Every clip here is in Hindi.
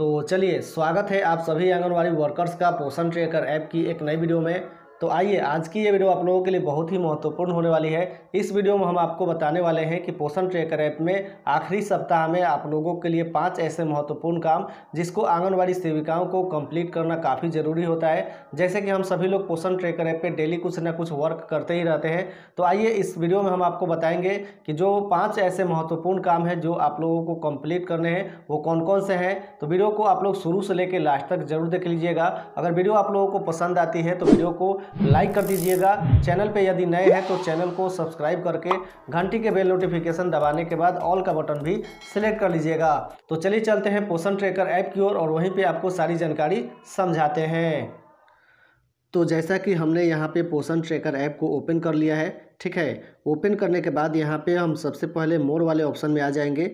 तो चलिए स्वागत है आप सभी आंगनवाड़ी वर्कर्स का पोषण ट्रेकर ऐप की एक नई वीडियो में तो आइए आज की ये वीडियो आप लोगों के लिए बहुत ही महत्वपूर्ण होने वाली है इस वीडियो में हम आपको बताने वाले हैं कि पोषण ट्रेकर ऐप में आखिरी सप्ताह में आप लोगों के लिए पांच ऐसे महत्वपूर्ण काम जिसको आंगनबाड़ी सेविकाओं को कंप्लीट करना काफ़ी ज़रूरी होता है जैसे कि हम सभी लोग पोषण ट्रेकर ऐप पर डेली कुछ ना कुछ वर्क करते ही रहते हैं तो आइए इस वीडियो में हम आपको बताएँगे कि जो पाँच ऐसे महत्वपूर्ण काम हैं जो आप लोगों को कम्प्लीट करने हैं वो कौन कौन से हैं तो वीडियो को आप लोग शुरू से लेकर लास्ट तक जरूर देख लीजिएगा अगर वीडियो आप लोगों को पसंद आती है तो वीडियो को लाइक कर दीजिएगा चैनल पे यदि नए हैं तो चैनल को सब्सक्राइब करके घंटी के बेल नोटिफिकेशन दबाने के बाद ऑल का बटन भी सिलेक्ट कर लीजिएगा तो चलिए चलते हैं पोषण ट्रेकर ऐप की ओर और, वहीं पर आपको सारी जानकारी समझाते हैं तो जैसा कि हमने यहाँ पे पोषण ट्रेकर ऐप को ओपन कर लिया है ठीक है ओपन करने के बाद यहाँ पे हम सबसे पहले मोर वाले ऑप्शन में आ जाएंगे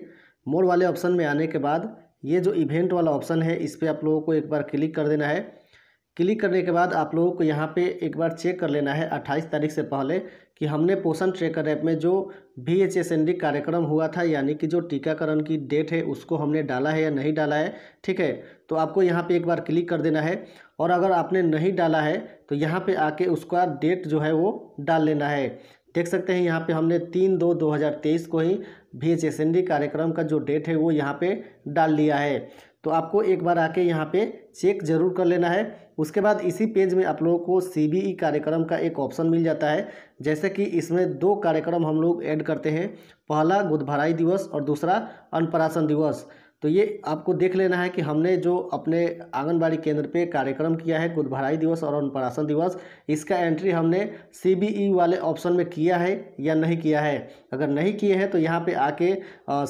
मोर वाले ऑप्शन में आने के बाद ये जो इवेंट वाला ऑप्शन है इस पर आप लोगों को एक बार क्लिक कर देना है क्लिक करने के बाद आप लोगों को यहाँ पे एक बार चेक कर लेना है 28 तारीख से पहले कि हमने पोषण ट्रेकर ऐप में जो भी एच एस कार्यक्रम हुआ था यानी कि जो टीकाकरण की डेट है उसको हमने डाला है या नहीं डाला है ठीक है तो आपको यहाँ पे एक बार क्लिक कर देना है और अगर आपने नहीं डाला है तो यहाँ पे आके उसका डेट जो है वो डाल लेना है देख सकते हैं यहाँ पे हमने तीन दो दो हज़ार तेईस को ही भी एच एस कार्यक्रम का जो डेट है वो यहाँ पे डाल लिया है तो आपको एक बार आके यहाँ पे चेक जरूर कर लेना है उसके बाद इसी पेज में आप लोगों को सीबीई e कार्यक्रम का एक ऑप्शन मिल जाता है जैसे कि इसमें दो कार्यक्रम हम लोग ऐड करते हैं पहला गुदभराई दिवस और दूसरा अनपराशन दिवस तो ये आपको देख लेना है कि हमने जो अपने आंगनबाड़ी केंद्र पे कार्यक्रम किया है गुदभराई दिवस और अन्नप्राशन दिवस इसका एंट्री हमने सी e वाले ऑप्शन में किया है या नहीं किया है अगर नहीं किए हैं तो यहाँ पे आके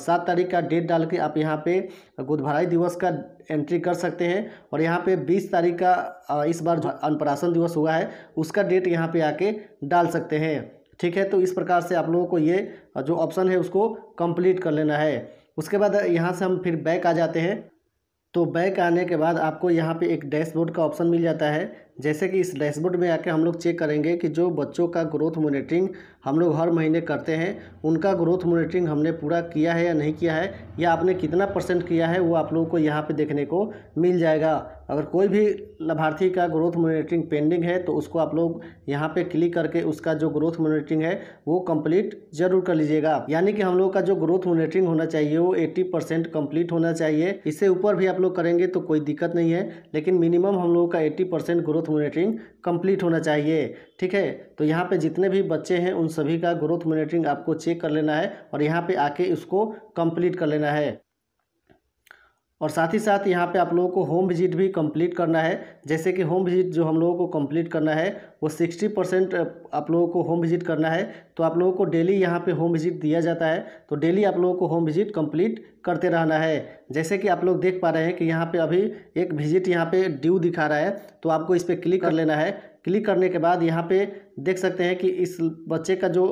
सात तारीख का डेट डाल के आप यहाँ पे गुदभराई दिवस का एंट्री कर सकते हैं और यहाँ पे 20 तारीख का इस बार जो दिवस हुआ है उसका डेट यहाँ पर आके डाल सकते हैं ठीक है तो इस प्रकार से आप लोगों को ये जो ऑप्शन है उसको कम्प्लीट कर लेना है उसके बाद यहाँ से हम फिर बैक आ जाते हैं तो बैक आने के बाद आपको यहाँ पे एक डैशबोर्ड का ऑप्शन मिल जाता है जैसे कि इस डैशबोर्ड में आके हम लोग चेक करेंगे कि जो बच्चों का ग्रोथ मोनिटरिंग हम लोग हर महीने करते हैं उनका ग्रोथ मॉनिटरिंग हमने पूरा किया है या नहीं किया है या आपने कितना परसेंट किया है वो आप लोगों को यहाँ पे देखने को मिल जाएगा अगर कोई भी लाभार्थी का ग्रोथ मोनिटरिंग पेंडिंग है तो उसको आप लोग यहाँ पे क्लिक करके उसका जो ग्रोथ मोनिटरिंग है वो कंप्लीट जरूर कर लीजिएगा यानी कि हम लोग का जो ग्रोथ मोनिटरिंग होना चाहिए वो 80 परसेंट कम्प्लीट होना चाहिए इससे ऊपर भी आप लोग करेंगे तो कोई दिक्कत नहीं है लेकिन मिनिमम हम लोगों का एट्टी ग्रोथ मोनिटरिंग कम्प्लीट होना चाहिए ठीक है तो यहाँ पर जितने भी बच्चे हैं उन सभी का ग्रोथ मॉनिटरिंग आपको चेक कर लेना है और यहाँ पे आके इसको कंप्लीट कर लेना है और साथ ही साथ यहाँ पे आप लोगों को होम विजिट भी कंप्लीट करना है जैसे कि होम विजिट जो हम लोगों को कंप्लीट करना है वो सिक्सटी परसेंट आप लोगों को होम विजिट करना है तो आप लोगों को डेली यहाँ पे होम विजिट दिया जाता है तो डेली आप लोगों को होम विजिट कंप्लीट करते रहना है जैसे कि आप लोग देख पा रहे हैं कि यहाँ पर अभी एक विजिट यहाँ पर ड्यू दिखा रहा है तो आपको इस पर क्लिक कर लेना है क्लिक करने के बाद यहाँ पे देख सकते हैं कि इस बच्चे का जो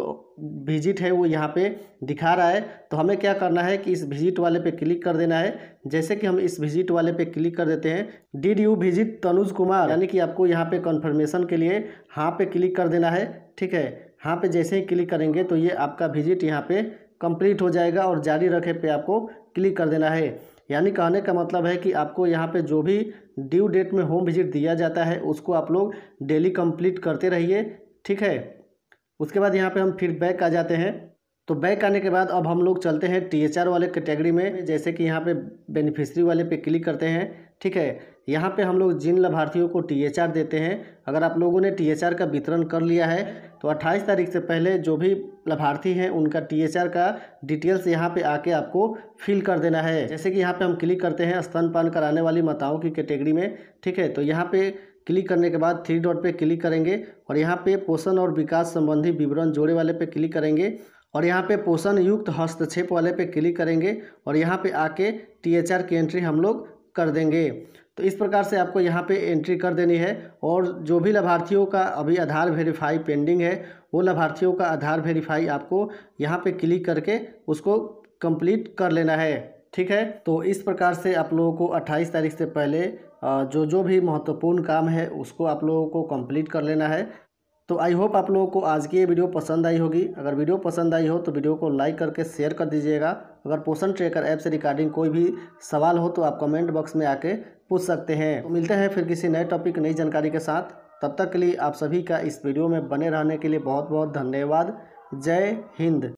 विजिट है वो यहाँ पे दिखा रहा है तो हमें क्या करना है कि इस विजिट वाले पे क्लिक कर देना है जैसे कि हम इस विजिट वाले पे क्लिक कर देते हैं did you visit Tanuj Kumar यानी कि आपको यहाँ पे कन्फर्मेशन के लिए हाँ पे क्लिक कर देना है ठीक है हाँ पे जैसे ही क्लिक करेंगे तो ये आपका विजिट यहाँ पर कंप्लीट हो जाएगा और जारी रखे पे आपको क्लिक कर देना है यानी कहने का मतलब है कि आपको यहाँ पे जो भी ड्यू डेट में होम विजिट दिया जाता है उसको आप लोग डेली कंप्लीट करते रहिए ठीक है उसके बाद यहाँ पे हम फिर बैक आ जाते हैं तो बैक आने के बाद अब हम लोग चलते हैं टी वाले कैटेगरी में जैसे कि यहाँ पर बेनिफिशरी वाले पे क्लिक करते हैं ठीक है यहाँ पे हम लोग जिन लाभार्थियों को आर देते हैं अगर आप लोगों ने आर का वितरण कर लिया है तो 28 तारीख से पहले जो भी लाभार्थी हैं उनका आर का डिटेल्स यहाँ पे आके आपको फिल कर देना है जैसे कि यहाँ पे हम क्लिक करते हैं स्तनपान कराने वाली माताओं की कैटेगरी में ठीक है तो यहाँ पे क्लिक करने के बाद थ्री डॉट पर क्लिक करेंगे और यहाँ पर पोषण और विकास संबंधी विवरण जोड़े वाले पर क्लिक करेंगे और यहाँ पे पोषण युक्त हस्तक्षेप वाले पे क्लिक करेंगे और यहाँ पे आके आर की एंट्री हम लोग कर देंगे तो इस प्रकार से आपको यहाँ पे एंट्री कर देनी है और जो भी लाभार्थियों का अभी आधार वेरीफाई पेंडिंग है वो लाभार्थियों का आधार वेरीफाई आपको यहाँ पे क्लिक करके उसको कंप्लीट कर लेना है ठीक है तो इस प्रकार से आप लोगों को 28 तारीख से पहले जो जो भी महत्वपूर्ण काम है उसको आप लोगों को कंप्लीट कर लेना है तो आई होप आप लोगों को आज की ये वीडियो पसंद आई होगी अगर वीडियो पसंद आई हो तो वीडियो को लाइक करके शेयर कर दीजिएगा अगर पोषण ट्रेकर ऐप से रिगार्डिंग कोई भी सवाल हो तो आप कमेंट बॉक्स में आके पूछ सकते हैं तो मिलते हैं फिर किसी नए टॉपिक नई जानकारी के साथ तब तक के लिए आप सभी का इस वीडियो में बने रहने के लिए बहुत बहुत धन्यवाद जय हिंद